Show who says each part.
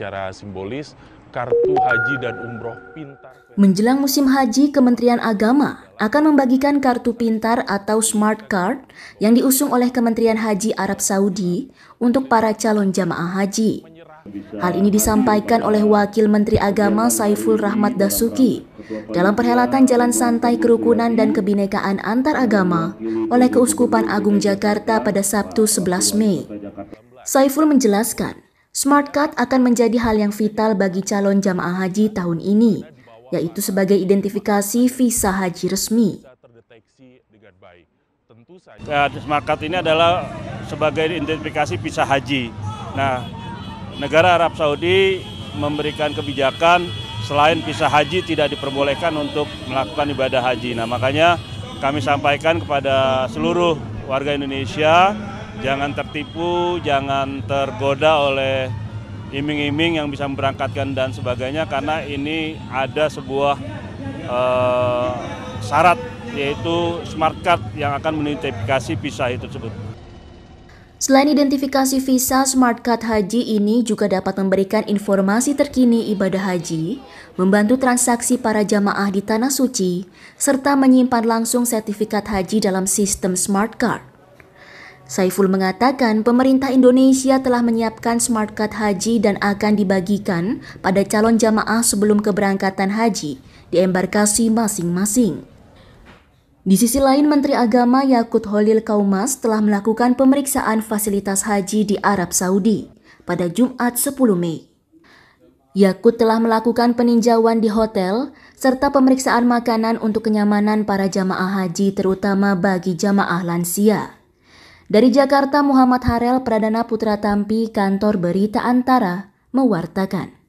Speaker 1: secara simbolis kartu haji dan umroh pintar.
Speaker 2: Menjelang musim haji, Kementerian Agama akan membagikan kartu pintar atau smart card yang diusung oleh Kementerian Haji Arab Saudi untuk para calon jamaah haji. Hal ini disampaikan oleh Wakil Menteri Agama Saiful Rahmat Dasuki dalam perhelatan Jalan Santai Kerukunan dan Kebinekaan Antar Agama oleh Keuskupan Agung Jakarta pada Sabtu 11 Mei. Saiful menjelaskan, Smart Card akan menjadi hal yang vital bagi calon jamaah haji tahun ini, yaitu sebagai identifikasi visa haji resmi.
Speaker 1: Ya, smart Card ini adalah sebagai identifikasi visa haji. Nah, negara Arab Saudi memberikan kebijakan selain visa haji tidak diperbolehkan untuk melakukan ibadah haji. Nah, makanya kami sampaikan kepada seluruh warga Indonesia Jangan tertipu, jangan tergoda oleh iming-iming yang bisa memberangkatkan dan sebagainya karena ini ada sebuah uh, syarat yaitu smart card yang akan mengidentifikasi visa itu tersebut.
Speaker 2: Selain identifikasi visa, smart card haji ini juga dapat memberikan informasi terkini ibadah haji, membantu transaksi para jamaah di tanah suci, serta menyimpan langsung sertifikat haji dalam sistem smart card. Saiful mengatakan pemerintah Indonesia telah menyiapkan smart card haji dan akan dibagikan pada calon jamaah sebelum keberangkatan haji di embarkasi masing-masing. Di sisi lain, Menteri Agama Yakut Holil Kaumas telah melakukan pemeriksaan fasilitas haji di Arab Saudi pada Jumat 10 Mei. Yakut telah melakukan peninjauan di hotel serta pemeriksaan makanan untuk kenyamanan para jamaah haji terutama bagi jamaah lansia. Dari Jakarta, Muhammad Harel, Pradana Putra Tampi, Kantor Berita Antara,
Speaker 1: mewartakan.